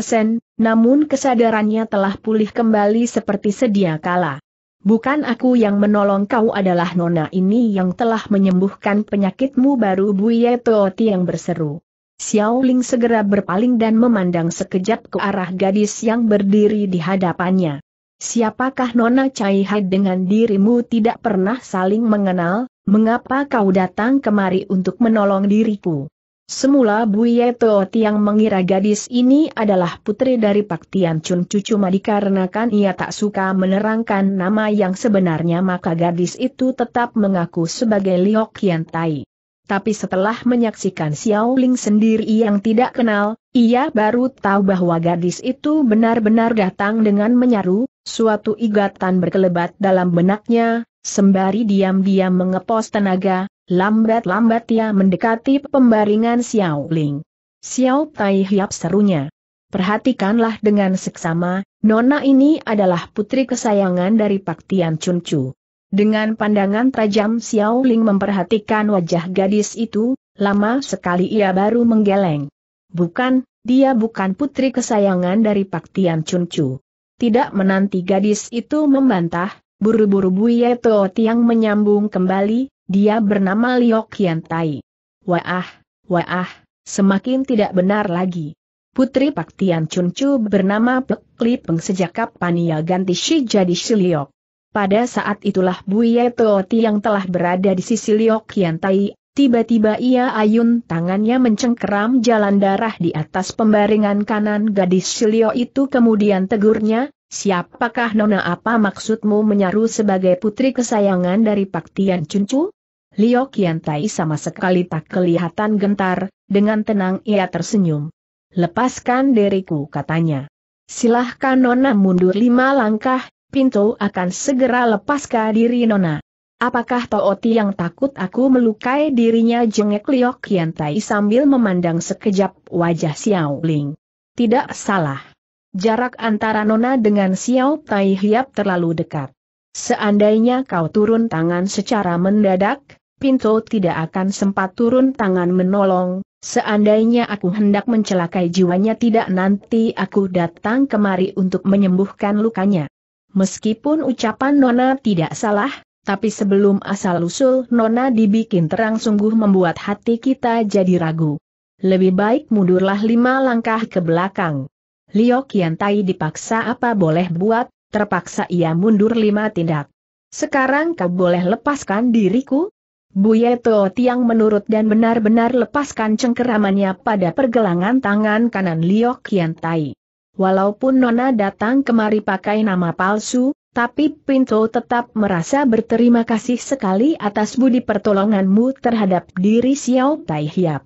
namun kesadarannya telah pulih kembali seperti sedia kala. Bukan aku yang menolong kau adalah nona ini yang telah menyembuhkan penyakitmu baru Buye Teoti yang berseru. Xiao Ling segera berpaling dan memandang sekejap ke arah gadis yang berdiri di hadapannya. Siapakah Nona Cai Hai dengan dirimu tidak pernah saling mengenal, mengapa kau datang kemari untuk menolong diriku? Semula Ye Toot yang mengira gadis ini adalah putri dari Pak Tian Chun Cucu Madi dikarenakan ia tak suka menerangkan nama yang sebenarnya maka gadis itu tetap mengaku sebagai Liok Kian Tai. Tapi setelah menyaksikan Xiao Ling sendiri yang tidak kenal, ia baru tahu bahwa gadis itu benar-benar datang dengan menyaru, Suatu igatan berkelebat dalam benaknya, sembari diam-diam mengepos tenaga, lambat-lambat ia mendekati pembaringan Xiao Ling. Xiao Tai Hiap serunya. Perhatikanlah dengan seksama, nona ini adalah putri kesayangan dari Pak Tian Chun Chu. Dengan pandangan tajam Xiao Ling memperhatikan wajah gadis itu, lama sekali ia baru menggeleng. Bukan, dia bukan putri kesayangan dari Pak Tian Chun Chu. Tidak menanti gadis itu membantah, buru-buru Buye Teo Tiang menyambung kembali, dia bernama Liok Kian Tai. Wah, wah, semakin tidak benar lagi. Putri Pak Tian Chun Chu bernama Pek Li Peng sejak kapan ia ganti si jadi si Liok. Pada saat itulah Buye Teo Tiang telah berada di sisi Liok Kian Tai Tiba-tiba ia ayun tangannya mencengkeram jalan darah di atas pembaringan kanan gadis Silio itu kemudian tegurnya, siapakah nona apa maksudmu menyaru sebagai putri kesayangan dari Paktian Cuncu? Lio Kian sama sekali tak kelihatan gentar, dengan tenang ia tersenyum. Lepaskan diriku katanya. Silahkan nona mundur lima langkah, pintu akan segera lepaskan diri nona. Apakah Tooti yang takut aku melukai dirinya jengek Liok Yantai sambil memandang sekejap wajah Xiao Ling. Tidak salah. Jarak antara Nona dengan Xiao Tai Hiap terlalu dekat. Seandainya kau turun tangan secara mendadak, Pinto tidak akan sempat turun tangan menolong, seandainya aku hendak mencelakai jiwanya tidak nanti aku datang kemari untuk menyembuhkan lukanya. Meskipun ucapan Nona tidak salah, tapi sebelum asal-usul Nona dibikin terang sungguh membuat hati kita jadi ragu. Lebih baik mundurlah lima langkah ke belakang. Liu Yantai dipaksa apa boleh buat, terpaksa ia mundur lima tindak. Sekarang kau boleh lepaskan diriku? Buye Tuo Tiang menurut dan benar-benar lepaskan cengkeramannya pada pergelangan tangan kanan Liu Yantai. Walaupun Nona datang kemari pakai nama palsu, tapi Pinto tetap merasa berterima kasih sekali atas budi pertolonganmu terhadap diri Xiao Tai Hiap.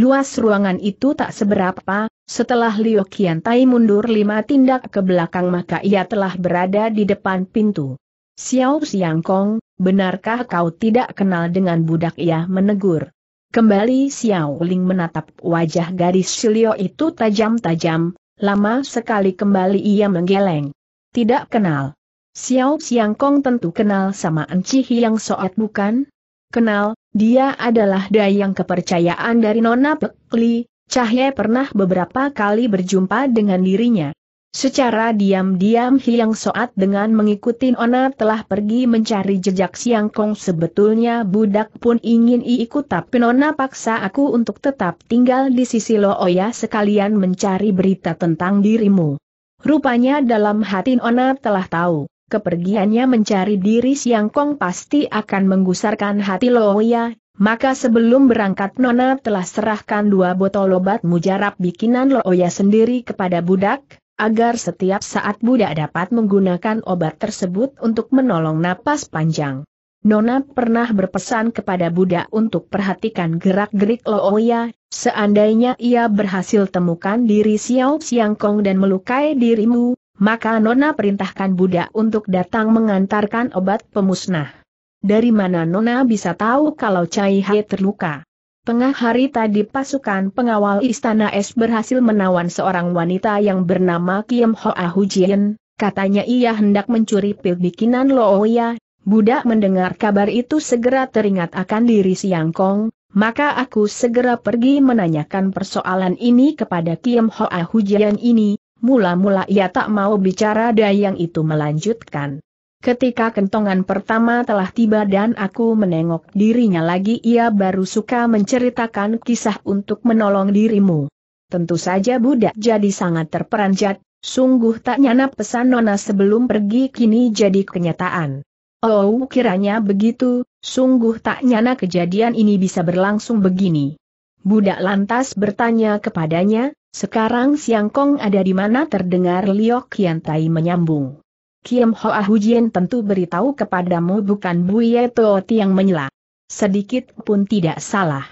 Luas ruangan itu tak seberapa, setelah Liu Qian Tai mundur lima tindak ke belakang maka ia telah berada di depan pintu. Xiao Xiang Kong, benarkah kau tidak kenal dengan budak ia menegur? Kembali Xiao Ling menatap wajah gadis Silio itu tajam-tajam, lama sekali kembali ia menggeleng. Tidak kenal. Xiao Xiangkong tentu kenal sama Enci Hiang Soat bukan? Kenal, dia adalah dayang kepercayaan dari Nona Pekli, Cahye pernah beberapa kali berjumpa dengan dirinya. Secara diam-diam Hiang Soat dengan mengikuti Nona telah pergi mencari jejak Xiang Kong sebetulnya budak pun ingin ikut tapi Nona paksa aku untuk tetap tinggal di sisi Looya sekalian mencari berita tentang dirimu. Rupanya dalam hati Nona telah tahu kepergiannya mencari diri Siang Kong pasti akan menggusarkan hati Loya, maka sebelum berangkat Nona telah serahkan dua botol obat mujarab bikinan Loya sendiri kepada budak, agar setiap saat budak dapat menggunakan obat tersebut untuk menolong napas panjang. Nona pernah berpesan kepada budak untuk perhatikan gerak-gerik Looya, seandainya ia berhasil temukan diri Xiao Siangkong dan melukai dirimu, maka Nona perintahkan budak untuk datang mengantarkan obat pemusnah. Dari mana Nona bisa tahu kalau Cai Hai terluka? Tengah hari tadi pasukan pengawal istana es berhasil menawan seorang wanita yang bernama Kiem Hoa Hujien, katanya ia hendak mencuri pil bikinan Looya, budak mendengar kabar itu segera teringat akan diri Siang Kong, maka aku segera pergi menanyakan persoalan ini kepada Kiem Hoa Hujien ini, Mula-mula ia tak mau bicara Dayang itu melanjutkan. Ketika kentongan pertama telah tiba dan aku menengok dirinya lagi ia baru suka menceritakan kisah untuk menolong dirimu. Tentu saja budak jadi sangat terperanjat, sungguh tak nyana pesan Nona sebelum pergi kini jadi kenyataan. Oh kiranya begitu, sungguh tak nyana kejadian ini bisa berlangsung begini. Budak lantas bertanya kepadanya, sekarang Siang Kong ada di mana terdengar Liok Kian Tai menyambung. Kiem Hoa Hujin tentu beritahu kepadamu bukan Buye Tooti yang menyela. Sedikit pun tidak salah.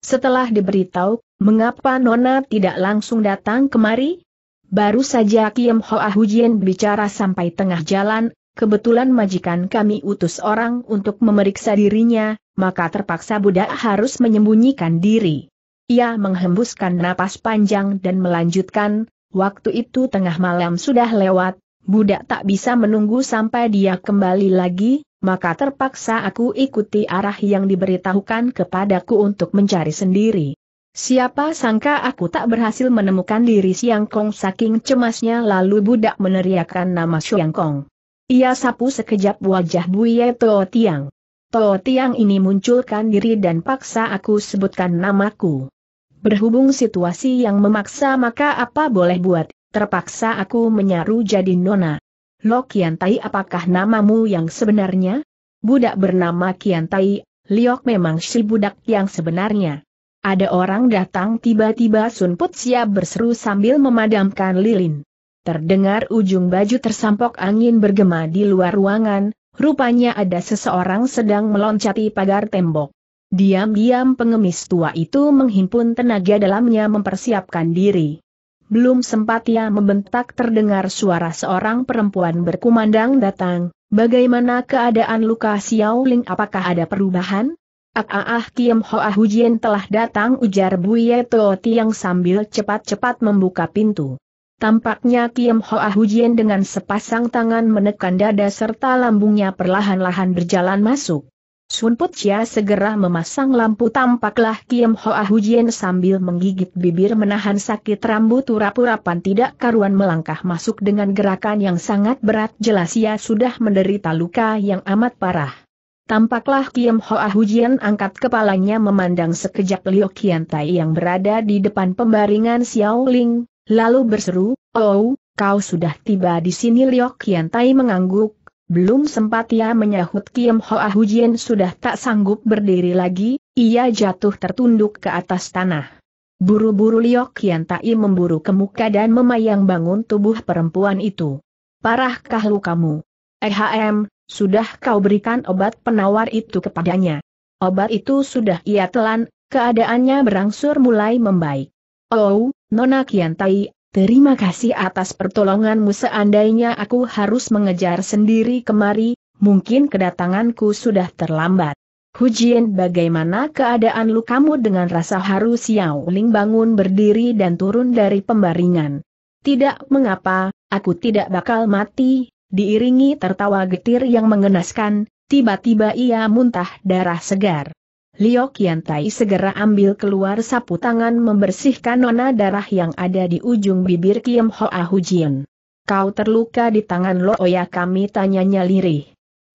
Setelah diberitahu, mengapa Nona tidak langsung datang kemari? Baru saja Kiem Hoa Hujin bicara sampai tengah jalan, kebetulan majikan kami utus orang untuk memeriksa dirinya, maka terpaksa budak harus menyembunyikan diri. Ia menghembuskan napas panjang dan melanjutkan, waktu itu tengah malam sudah lewat, budak tak bisa menunggu sampai dia kembali lagi, maka terpaksa aku ikuti arah yang diberitahukan kepadaku untuk mencari sendiri. Siapa sangka aku tak berhasil menemukan diri Siang Kong saking cemasnya lalu budak meneriakkan nama Siang Kong. Ia sapu sekejap wajah Buye Teo Tiang. Teo Tiang ini munculkan diri dan paksa aku sebutkan namaku. Berhubung situasi yang memaksa maka apa boleh buat, terpaksa aku menyaru jadi nona. Lo Kiantai apakah namamu yang sebenarnya? Budak bernama Kiantai, Liok memang si budak yang sebenarnya. Ada orang datang tiba-tiba Sun siap berseru sambil memadamkan lilin. Terdengar ujung baju tersampok angin bergema di luar ruangan, rupanya ada seseorang sedang meloncati pagar tembok. Diam-diam pengemis tua itu menghimpun tenaga dalamnya mempersiapkan diri. Belum sempat ia membentak terdengar suara seorang perempuan berkumandang datang, bagaimana keadaan luka Xiaoling apakah ada perubahan? Ah ah Ho Ah Hujian telah datang ujar Buye Tooti yang sambil cepat-cepat membuka pintu. Tampaknya Ho Ah Hujian dengan sepasang tangan menekan dada serta lambungnya perlahan-lahan berjalan masuk. Sun Chia segera memasang lampu tampaklah Kiem Hoa Hujien sambil menggigit bibir menahan sakit rambut urap-urapan tidak karuan melangkah masuk dengan gerakan yang sangat berat jelas ia sudah menderita luka yang amat parah. Tampaklah Kiem Hoa Hujien angkat kepalanya memandang sekejap Liu Kian Tai yang berada di depan pembaringan Xiao Ling, lalu berseru, Oh, kau sudah tiba di sini Liu Kian Tai mengangguk, belum sempat ia menyahut Kim Hoa Hujian sudah tak sanggup berdiri lagi, ia jatuh tertunduk ke atas tanah. Buru-buru Liok Kian Tai memburu ke muka dan memayang bangun tubuh perempuan itu. Parahkah lukamu? EHM, sudah kau berikan obat penawar itu kepadanya. Obat itu sudah ia telan, keadaannya berangsur mulai membaik. Oh, Nona Kian Tai, Terima kasih atas pertolonganmu seandainya aku harus mengejar sendiri kemari, mungkin kedatanganku sudah terlambat. Hujian bagaimana keadaan lukamu dengan rasa haru Xiao Ling bangun berdiri dan turun dari pembaringan. Tidak mengapa, aku tidak bakal mati, diiringi tertawa getir yang mengenaskan, tiba-tiba ia muntah darah segar. Liu Qian segera ambil keluar sapu tangan membersihkan nona darah yang ada di ujung bibir kiam Hoa ah Hujian. Kau terluka di tangan Lo Oya kami tanyanya lirih.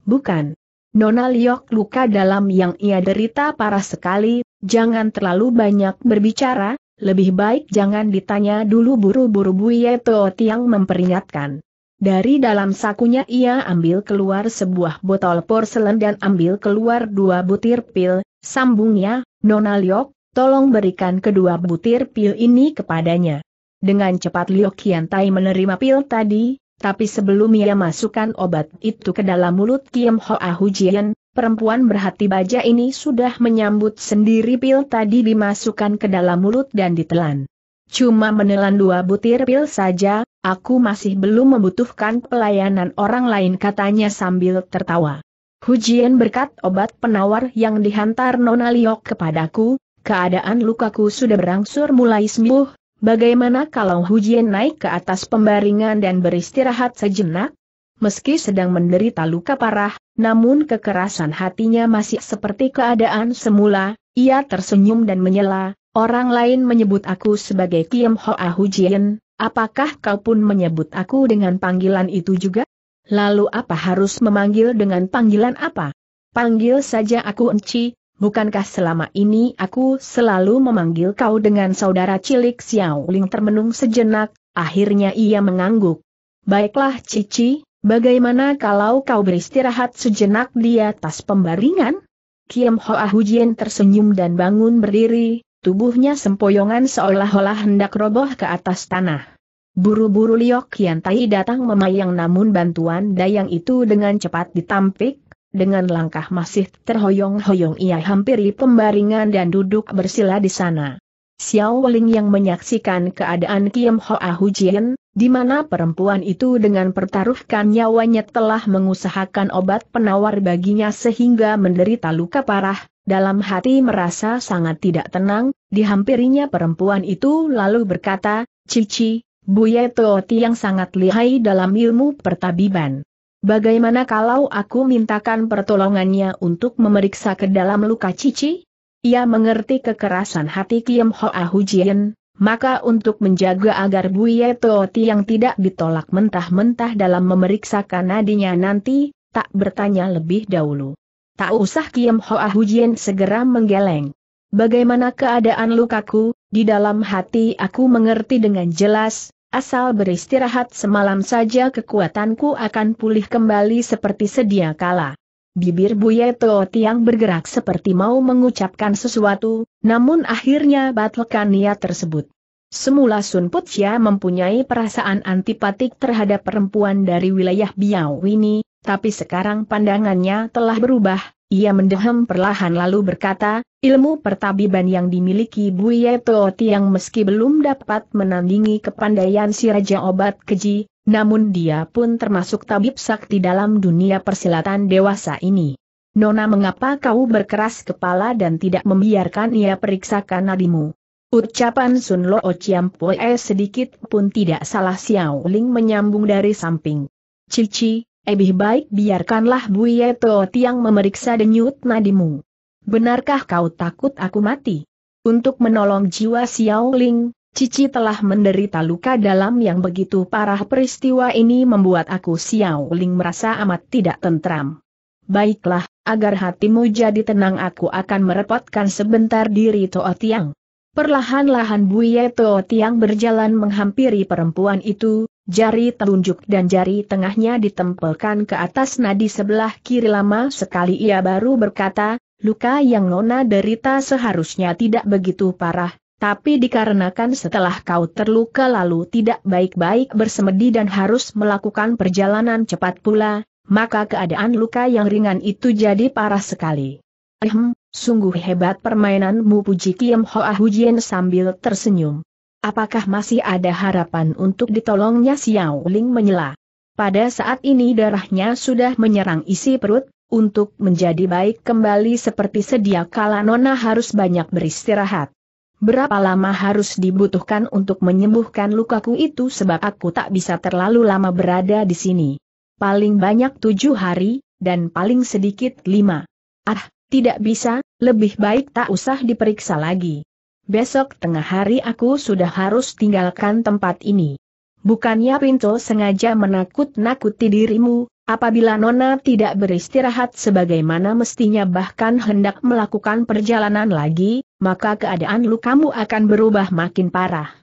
Bukan. Nona Liok luka dalam yang ia derita parah sekali, jangan terlalu banyak berbicara, lebih baik jangan ditanya dulu buru-buru Buye Teo Tiang memperingatkan. Dari dalam sakunya ia ambil keluar sebuah botol porselen dan ambil keluar dua butir pil, Sambungnya, Nona Liok, tolong berikan kedua butir pil ini kepadanya. Dengan cepat Liok Kiantai menerima pil tadi, tapi sebelum ia masukkan obat itu ke dalam mulut Kim Hoa Hujian, perempuan berhati baja ini sudah menyambut sendiri pil tadi dimasukkan ke dalam mulut dan ditelan. Cuma menelan dua butir pil saja, aku masih belum membutuhkan pelayanan orang lain katanya sambil tertawa. Hujian berkat obat penawar yang dihantar Nona Liok kepadaku, keadaan lukaku sudah berangsur mulai sembuh, bagaimana kalau Hujian naik ke atas pembaringan dan beristirahat sejenak? Meski sedang menderita luka parah, namun kekerasan hatinya masih seperti keadaan semula, ia tersenyum dan menyela, orang lain menyebut aku sebagai Kiem Hoa Hujian. apakah kau pun menyebut aku dengan panggilan itu juga? Lalu apa harus memanggil dengan panggilan apa? Panggil saja aku Enci, bukankah selama ini aku selalu memanggil kau dengan saudara cilik Xiao Ling termenung sejenak, akhirnya ia mengangguk. Baiklah Cici, bagaimana kalau kau beristirahat sejenak di atas pembaringan? Kiam Hoa Hujian tersenyum dan bangun berdiri, tubuhnya sempoyongan seolah-olah hendak roboh ke atas tanah. Buru-buru Liok Kian Tai datang memayang namun bantuan dayang itu dengan cepat ditampik, dengan langkah masih terhoyong-hoyong ia hampiri pembaringan dan duduk bersila di sana. Xiao Weling yang menyaksikan keadaan Kiem Ho Hoa Hujian, di mana perempuan itu dengan pertaruhkan nyawanya telah mengusahakan obat penawar baginya sehingga menderita luka parah, dalam hati merasa sangat tidak tenang, dihampirinya perempuan itu lalu berkata, Cici, Buya Tooti yang sangat lihai dalam ilmu pertabiban. Bagaimana kalau aku mintakan pertolongannya untuk memeriksa ke dalam luka Cici? Ia mengerti kekerasan hati Kiem Hoa Hujien, maka untuk menjaga agar Buye Tooti yang tidak ditolak mentah-mentah dalam memeriksakan nadinya nanti, tak bertanya lebih dahulu. Tak usah Kiem Hoa Hujien segera menggeleng. Bagaimana keadaan lukaku, di dalam hati aku mengerti dengan jelas, Asal beristirahat semalam saja kekuatanku akan pulih kembali seperti sedia kala. Bibir Buye Teo Tiang bergerak seperti mau mengucapkan sesuatu, namun akhirnya batalkan niat tersebut. Semula Sun mempunyai perasaan antipatik terhadap perempuan dari wilayah Biao ini, tapi sekarang pandangannya telah berubah, ia mendehem perlahan lalu berkata, ilmu pertabiban yang dimiliki Buye Tooti yang meski belum dapat menandingi kepandaian si Raja Obat Keji, namun dia pun termasuk tabib sakti dalam dunia persilatan dewasa ini. Nona mengapa kau berkeras kepala dan tidak membiarkan ia periksakan nadimu? Ucapan Sun Lo Chiampoe sedikit pun tidak salah Xiao Ling menyambung dari samping. Cici, Ebih baik biarkanlah Buye Toot yang memeriksa denyut nadimu. Benarkah kau takut aku mati? Untuk menolong jiwa Xiao Ling, Cici telah menderita luka dalam yang begitu parah peristiwa ini membuat aku Xiao Ling merasa amat tidak tentram. Baiklah, agar hatimu jadi tenang aku akan merepotkan sebentar diri Toa Tiang. Perlahan-lahan Buye Toot Tiang berjalan menghampiri perempuan itu, jari telunjuk dan jari tengahnya ditempelkan ke atas nadi sebelah kiri lama sekali ia baru berkata, luka yang Nona derita seharusnya tidak begitu parah, tapi dikarenakan setelah kau terluka lalu tidak baik-baik bersemedi dan harus melakukan perjalanan cepat pula, maka keadaan luka yang ringan itu jadi parah sekali. Ehem, sungguh hebat permainanmu puji Kiem Hoa Hujien sambil tersenyum. Apakah masih ada harapan untuk ditolongnya Xiao Ling menyela? Pada saat ini darahnya sudah menyerang isi perut, untuk menjadi baik kembali seperti sedia kala Nona harus banyak beristirahat. Berapa lama harus dibutuhkan untuk menyembuhkan lukaku itu sebab aku tak bisa terlalu lama berada di sini. Paling banyak tujuh hari, dan paling sedikit lima. Ah, tidak bisa, lebih baik tak usah diperiksa lagi besok tengah hari aku sudah harus tinggalkan tempat ini. Bukannya Pinto sengaja menakut-nakuti dirimu, apabila Nona tidak beristirahat sebagaimana mestinya bahkan hendak melakukan perjalanan lagi, maka keadaan lu kamu akan berubah makin parah.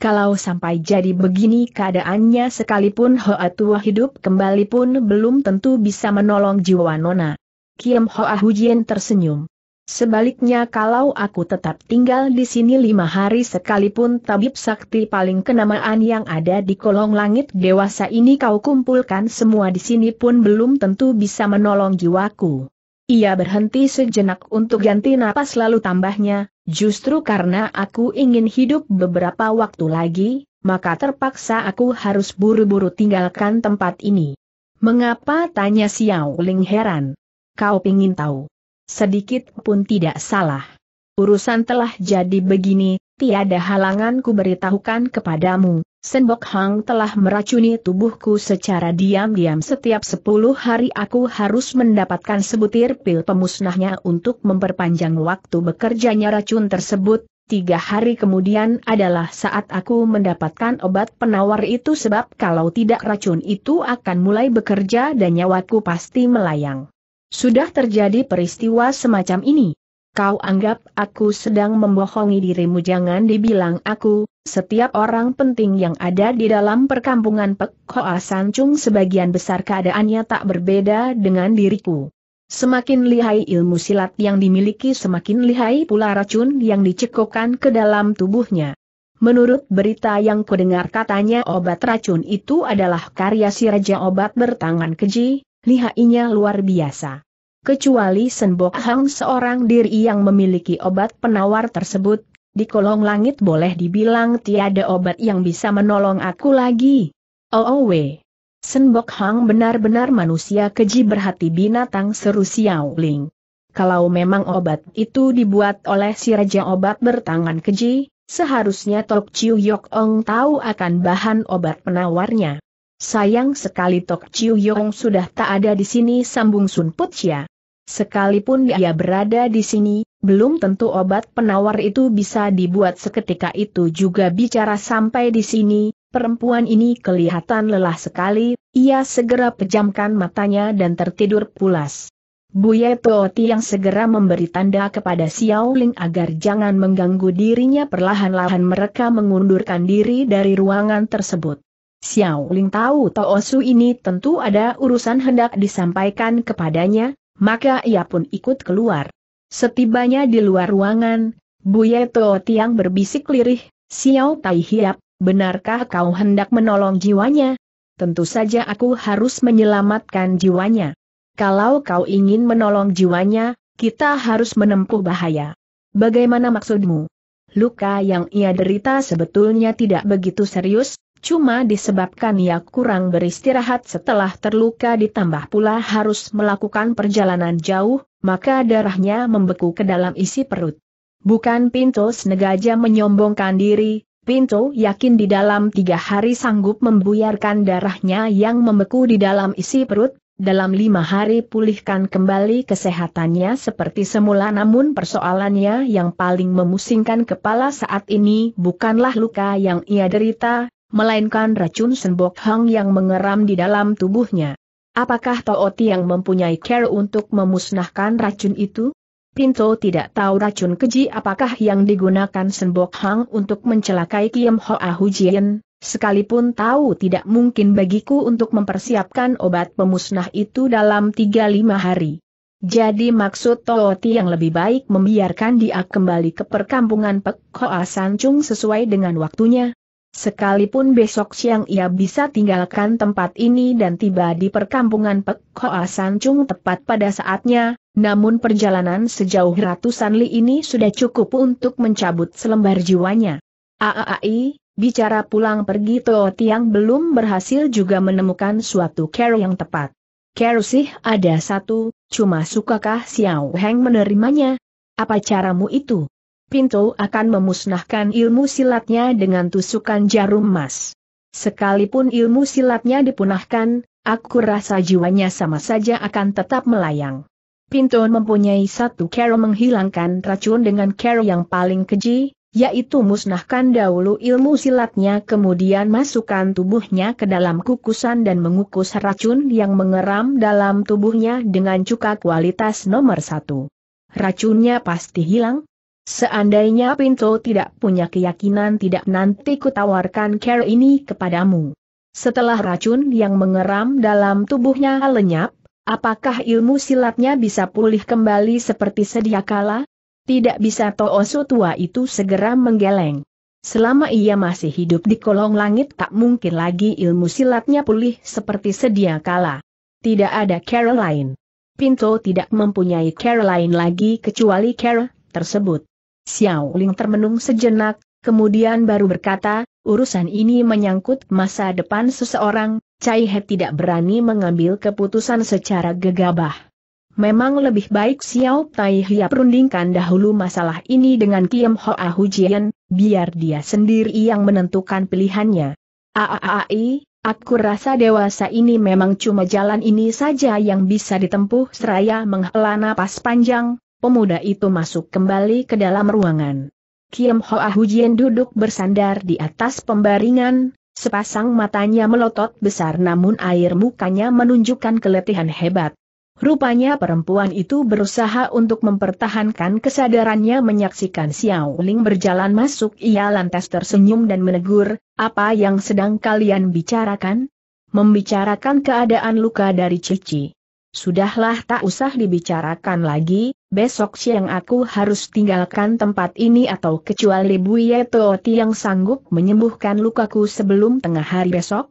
Kalau sampai jadi begini keadaannya sekalipun Hoa tua hidup kembali pun belum tentu bisa menolong jiwa Nona. Kiem Hoa Hujien tersenyum. Sebaliknya kalau aku tetap tinggal di sini lima hari sekalipun tabib sakti paling kenamaan yang ada di kolong langit dewasa ini kau kumpulkan semua di sini pun belum tentu bisa menolong jiwaku. Ia berhenti sejenak untuk ganti napas lalu tambahnya, justru karena aku ingin hidup beberapa waktu lagi, maka terpaksa aku harus buru-buru tinggalkan tempat ini. Mengapa tanya Xiao Ling heran? Kau ingin tahu? sedikit pun tidak salah. Urusan telah jadi begini, tiada halangan ku beritahukan kepadamu, Senbok Hang telah meracuni tubuhku secara diam-diam setiap sepuluh hari aku harus mendapatkan sebutir pil pemusnahnya untuk memperpanjang waktu bekerjanya racun tersebut, tiga hari kemudian adalah saat aku mendapatkan obat penawar itu sebab kalau tidak racun itu akan mulai bekerja dan nyawaku pasti melayang. Sudah terjadi peristiwa semacam ini. Kau anggap aku sedang membohongi dirimu jangan dibilang aku, setiap orang penting yang ada di dalam perkampungan Pek Hoa Sancung sebagian besar keadaannya tak berbeda dengan diriku. Semakin lihai ilmu silat yang dimiliki semakin lihai pula racun yang dicekokkan ke dalam tubuhnya. Menurut berita yang kudengar katanya obat racun itu adalah karya si Raja Obat Bertangan Keji, lihainya luar biasa. Kecuali Senbok Hang seorang diri yang memiliki obat penawar tersebut, di kolong langit boleh dibilang tiada obat yang bisa menolong aku lagi. Oh, oh Senbok Hang benar-benar manusia keji berhati binatang seru Xiao Ling. Kalau memang obat itu dibuat oleh si Raja Obat bertangan keji, seharusnya Tok Chiu Yok Ong tahu akan bahan obat penawarnya. Sayang sekali Tok Chiu Yong sudah tak ada di sini sambung Sun Putia. Sekalipun dia berada di sini, belum tentu obat penawar itu bisa dibuat seketika itu juga bicara sampai di sini, perempuan ini kelihatan lelah sekali, ia segera pejamkan matanya dan tertidur pulas. Buya Tooti yang segera memberi tanda kepada Xiao Ling agar jangan mengganggu dirinya perlahan-lahan mereka mengundurkan diri dari ruangan tersebut. Xiao Ling tahu Su ini tentu ada urusan hendak disampaikan kepadanya, maka ia pun ikut keluar. Setibanya di luar ruangan, Buye To Tiang berbisik lirih, Xiao Tai Hiap, benarkah kau hendak menolong jiwanya? Tentu saja aku harus menyelamatkan jiwanya. Kalau kau ingin menolong jiwanya, kita harus menempuh bahaya. Bagaimana maksudmu? Luka yang ia derita sebetulnya tidak begitu serius, Cuma disebabkan ia kurang beristirahat setelah terluka ditambah pula harus melakukan perjalanan jauh, maka darahnya membeku ke dalam isi perut. Bukan Pinto sengaja menyombongkan diri, Pinto yakin di dalam tiga hari sanggup membuyarkan darahnya yang membeku di dalam isi perut, dalam lima hari pulihkan kembali kesehatannya seperti semula namun persoalannya yang paling memusingkan kepala saat ini bukanlah luka yang ia derita, melainkan racun Senbok Hang yang mengeram di dalam tubuhnya. Apakah Tooti yang mempunyai care untuk memusnahkan racun itu? Pinto tidak tahu racun keji apakah yang digunakan Senbok Hang untuk mencelakai Kiem Hoa Hujien, sekalipun tahu tidak mungkin bagiku untuk mempersiapkan obat pemusnah itu dalam 3-5 hari. Jadi maksud Tooti yang lebih baik membiarkan dia kembali ke perkampungan Pek Hoa Sancung sesuai dengan waktunya, Sekalipun besok siang ia bisa tinggalkan tempat ini dan tiba di perkampungan Pek Hoa Sancung tepat pada saatnya, namun perjalanan sejauh ratusan li ini sudah cukup untuk mencabut selembar jiwanya. Aaai, bicara pulang pergi Toh Tiang belum berhasil juga menemukan suatu care yang tepat. Care sih ada satu, cuma sukakah Xiao Heng menerimanya? Apa caramu itu? Pinto akan memusnahkan ilmu silatnya dengan tusukan jarum emas. Sekalipun ilmu silatnya dipunahkan, aku rasa jiwanya sama saja akan tetap melayang. Pinto mempunyai satu cara menghilangkan racun dengan cara yang paling keji, yaitu musnahkan dahulu ilmu silatnya kemudian masukkan tubuhnya ke dalam kukusan dan mengukus racun yang mengeram dalam tubuhnya dengan cuka kualitas nomor satu. Racunnya pasti hilang, Seandainya Pinto tidak punya keyakinan tidak nanti kutawarkan care ini kepadamu. Setelah racun yang mengeram dalam tubuhnya lenyap, apakah ilmu silatnya bisa pulih kembali seperti sedia kala? Tidak bisa Toosu tua itu segera menggeleng. Selama ia masih hidup di kolong langit tak mungkin lagi ilmu silatnya pulih seperti sedia kala. Tidak ada Caroline. Pinto tidak mempunyai Caroline lagi kecuali Carol tersebut. Xiao Ling termenung sejenak, kemudian baru berkata, urusan ini menyangkut masa depan seseorang, Cai He tidak berani mengambil keputusan secara gegabah. Memang lebih baik Xiao Tai Hia perundingkan dahulu masalah ini dengan Kiem Hoa Hujian, biar dia sendiri yang menentukan pilihannya. Aaai, aku rasa dewasa ini memang cuma jalan ini saja yang bisa ditempuh seraya menghela napas panjang, pemuda itu masuk kembali ke dalam ruangan. Kim Hoa Hujien duduk bersandar di atas pembaringan, sepasang matanya melotot besar namun air mukanya menunjukkan keletihan hebat. Rupanya perempuan itu berusaha untuk mempertahankan kesadarannya menyaksikan Xiao Ling berjalan masuk ia lantas tersenyum dan menegur, apa yang sedang kalian bicarakan? Membicarakan keadaan luka dari Cici. Sudahlah tak usah dibicarakan lagi, besok siang aku harus tinggalkan tempat ini atau kecuali Buyeto yang sanggup menyembuhkan lukaku sebelum tengah hari besok,